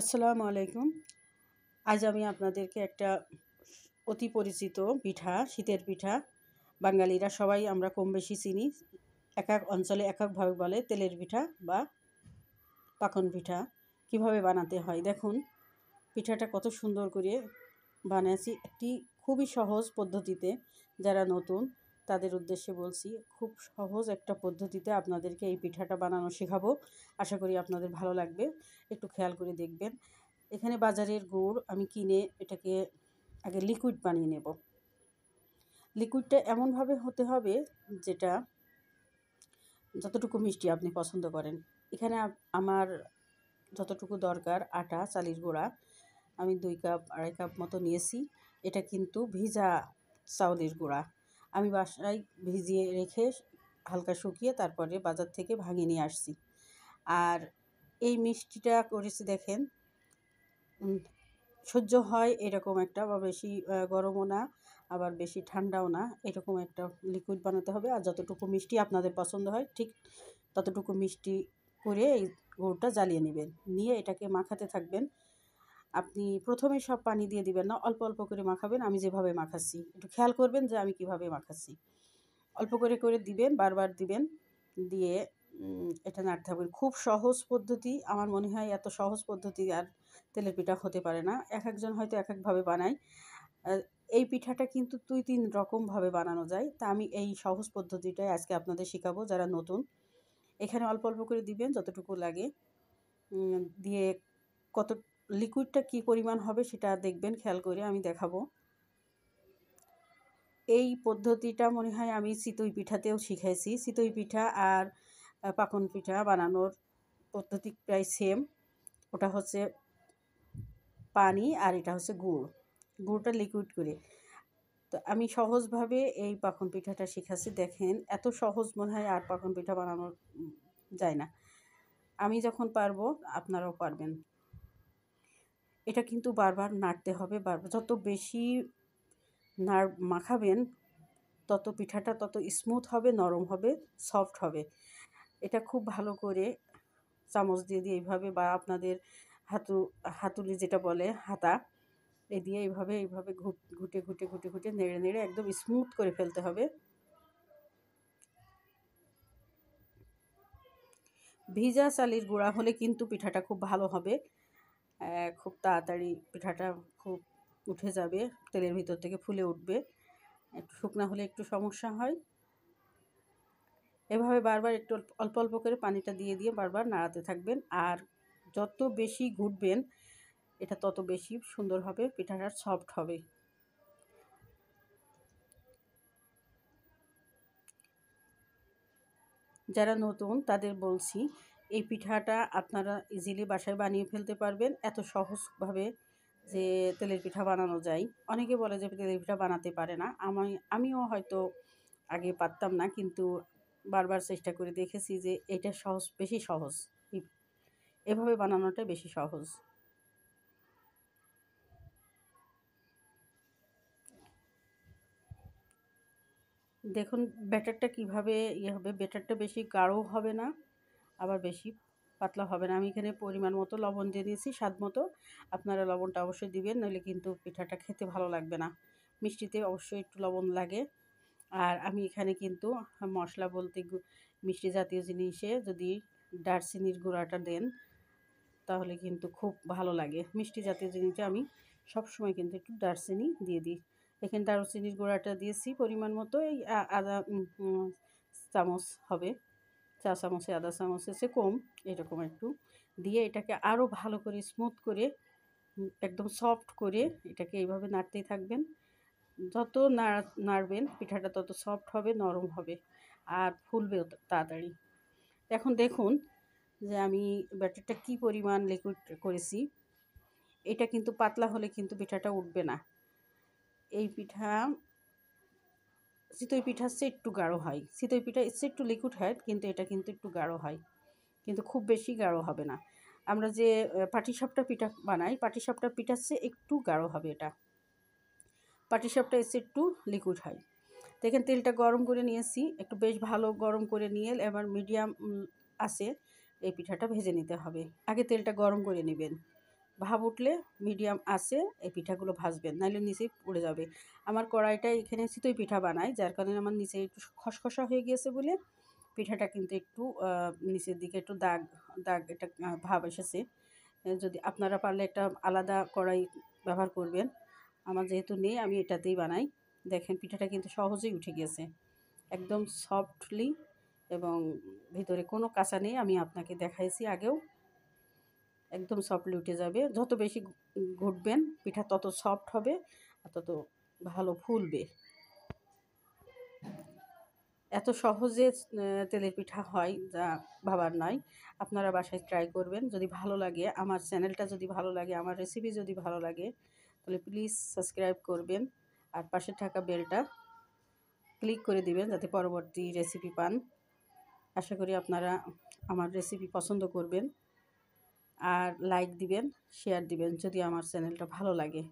আসসালামু আলাইকুম আজ আমি আপনাদেরকে একটা অতি পরিচিত পিঠা শীতের পিঠা বাঙালিরা সবাই আমরা কম বেশি চিনি এক এক অঞ্চলে এক একভাবে বলে তেলের পিঠা বা পাকন পিঠা কিভাবে বানাতে হয় দেখুন পিঠাটা কত সুন্দর করে বানিয়েছি একটি খুবই সহজ পদ্ধতিতে যারা নতুন তাদের উদ্দেশ্যে বলছি খুব সহজ একটা পদ্ধতিতে আপনাদেরকে এই পিঠাটা বানানো শেখাবো আশা করি আপনাদের ভালো লাগবে একটু খেয়াল করে দেখবেন এখানে বাজারের গুড় আমি কিনে এটাকে আগে লিকুইড বানিয়ে নেব লিকুইডটা এমনভাবে হতে হবে যেটা যতটুকু মিষ্টি আপনি পছন্দ করেন এখানে আমার যতটুকু দরকার আটা চালের গুঁড়া আমি দুই কাপ আড়াই কাপ মতো নিয়েছি এটা কিন্তু ভিজা চাউলের গুঁড়া আমি বাসায় ভিজিয়ে রেখে হালকা শুকিয়ে তারপরে বাজার থেকে ভাঙিয়ে নিয়ে আসছি আর এই মিষ্টিটা করেছি দেখেন সহ্য হয় এরকম একটা বা বেশি গরমও না আবার বেশি ঠান্ডাও না এরকম একটা লিকুইড বানাতে হবে আর যতটুকু মিষ্টি আপনাদের পছন্দ হয় ঠিক ততটুকু মিষ্টি করে এই গোড়টা জ্বালিয়ে নেবেন নিয়ে এটাকে মাখাতে থাকবেন আপনি প্রথমে সব পানি দিয়ে দিবেন না অল্প অল্প করে মাখাবেন আমি যেভাবে মাখাচ্ছি একটু খেয়াল করবেন যে আমি কিভাবে মাখাচ্ছি অল্প করে করে দিবেন বারবার দিবেন দিয়ে এটা নাড়তে হবে খুব সহজ পদ্ধতি আমার মনে হয় এত সহজ পদ্ধতি আর তেলের পিঠা হতে পারে না এক একজন হয়তো এক একভাবে বানায় এই পিঠাটা কিন্তু দুই তিন রকমভাবে বানানো যায় তা আমি এই সহজ পদ্ধতিটাই আজকে আপনাদের শেখাবো যারা নতুন এখানে অল্প অল্প করে দিবেন যতটুকু লাগে দিয়ে কত লিকুইডটা কি পরিমাণ হবে সেটা দেখবেন খেয়াল করে আমি দেখাবো এই পদ্ধতিটা মনে হয় আমি চিতই পিঠাতেও শিখাইছি চিতই পিঠা আর পাকন পিঠা বানানোর পদ্ধতি প্রায় সেম ওটা হচ্ছে পানি আর এটা হচ্ছে গুড় গুড়টা লিকুইড করে তো আমি সহজভাবে এই পাকন পিঠাটা শিখাচ্ছি দেখেন এত সহজ মনে হয় আর পাকন পিঠা বানানো যায় না আমি যখন পারবো আপনারাও পারবেন এটা কিন্তু বারবার নাড়তে হবে বারবার যত বেশি নাড় মাখাবেন তত পিঠাটা তত স্মুথ হবে নরম হবে সফট হবে এটা খুব ভালো করে চামচ দিয়ে দিয়ে এইভাবে বা আপনাদের হাতু হাতুলি যেটা বলে হাতা এ দিয়ে এইভাবে এইভাবে ঘুটে ঘুটে ঘুটে ঘুটে নেড়ে নেড়ে একদম স্মুথ করে ফেলতে হবে ভিজা চালের গুঁড়া হলে কিন্তু পিঠাটা খুব ভালো হবে খুব তাড়াতাড়ি পিঠাটা খুব উঠে যাবে তেলের ভিতর থেকে ফুলে উঠবে একটু শুকনো হলে একটু সমস্যা হয় এভাবে বারবার একটু অল্প অল্প করে পানিটা দিয়ে দিয়ে বারবার নাড়াতে থাকবেন আর যত বেশি ঘুটবেন এটা তত বেশি সুন্দর হবে পিঠাটা সফট হবে যারা নতুন তাদের বলছি এই পিঠাটা আপনারা ইজিলি বাসায় বানিয়ে ফেলতে পারবেন এত সহজভাবে যে তেলের পিঠা বানানো যায় অনেকে বলে যে তেলের পিঠা বানাতে পারে না আমি আমিও হয়তো আগে পারতাম না কিন্তু বারবার চেষ্টা করে দেখেছি যে এটা সহজ বেশি সহজ এভাবে বানানোটা বেশি সহজ দেখুন ব্যাটারটা কিভাবে ইয়ে হবে ব্যাটারটা বেশি গাঢ় হবে না আবার বেশি পাতলা হবে না আমি এখানে পরিমাণ মতো লবণ দিয়ে দিয়েছি স্বাদ মতো আপনারা লবণটা অবশ্যই দিবেন নইলে কিন্তু পিঠাটা খেতে ভালো লাগবে না মিষ্টিতে অবশ্যই একটু লবণ লাগে আর আমি এখানে কিন্তু মশলা বলতে মিষ্টি জাতীয় জিনিসে যদি ডারচিনির গুঁড়াটা দেন তাহলে কিন্তু খুব ভালো লাগে মিষ্টি জাতীয় জিনিসে আমি সবসময় কিন্তু একটু দারচিনি দিয়ে দিই এখানে দারচিনির গুঁড়াটা দিয়েছি পরিমাণ মতো এই আদা চামচ হবে চা চামচে আদা চামচে সে কম এরকম একটু দিয়ে এটাকে আরও ভালো করে স্মুথ করে একদম সফট করে এটাকে এইভাবে নাড়তেই থাকবেন যত নাড়া নাড়বেন পিঠাটা তত সফট হবে নরম হবে আর ফুলবেও তাড়াতাড়ি এখন দেখুন যে আমি ব্যাটারটা কি পরিমাণ লিকুইড করেছি এটা কিন্তু পাতলা হলে কিন্তু পিঠাটা উঠবে না এই পিঠা চিতই পিঠার চেয়ে একটু গাঢ় হয় চিতই পিঠা ইচ্ছে একটু লিকুইড হয় কিন্তু এটা কিন্তু একটু গাঢ় হয় কিন্তু খুব বেশি গাঢ় হবে না আমরা যে পাটিসাপটা পিঠা বানাই পাটিসাপটা পিঠার চেয়ে একটু গাঢ় হবে এটা পাটিসাপটা এসে একটু লিকুইড হয় দেখেন তেলটা গরম করে নিয়েছি একটু বেশ ভালো গরম করে নিয়ে এবার মিডিয়াম আছে এই পিঠাটা ভেজে নিতে হবে আগে তেলটা গরম করে নেবেন ভাব উঠলে মিডিয়াম আছে এই পিঠাগুলো ভাজবেন নাহলে নিচেই পড়ে যাবে আমার কড়াইটা এখানে চিতই পিঠা বানায় যার কারণে আমার নিচে একটু খসখসা হয়ে গিয়েছে বলে পিঠাটা কিন্তু একটু নিচের দিকে একটু দাগ দাগ একটা ভাব এসেছে যদি আপনারা পারলে একটা আলাদা কড়াই ব্যবহার করবেন আমার যেহেতু নেই আমি এটাতেই বানাই দেখেন পিঠাটা কিন্তু সহজেই উঠে গেছে একদম সফটলি এবং ভিতরে কোনো কাঁচা নেই আমি আপনাকে দেখাইছি আগেও একদম সফট উঠে যাবে যত বেশি ঘুটবেন পিঠা তত সফট হবে আর তত ভালো ফুলবে এত সহজে তেলের পিঠা হয় যা ভাবার নয় আপনারা বাসায় ট্রাই করবেন যদি ভালো লাগে আমার চ্যানেলটা যদি ভালো লাগে আমার রেসিপি যদি ভালো লাগে তাহলে প্লিজ সাবস্ক্রাইব করবেন আর পাশে থাকা বেলটা ক্লিক করে দিবেন যাতে পরবর্তী রেসিপি পান আশা করি আপনারা আমার রেসিপি পছন্দ করবেন আর লাইক দিবেন শেয়ার দিবেন যদি আমার চ্যানেলটা ভালো লাগে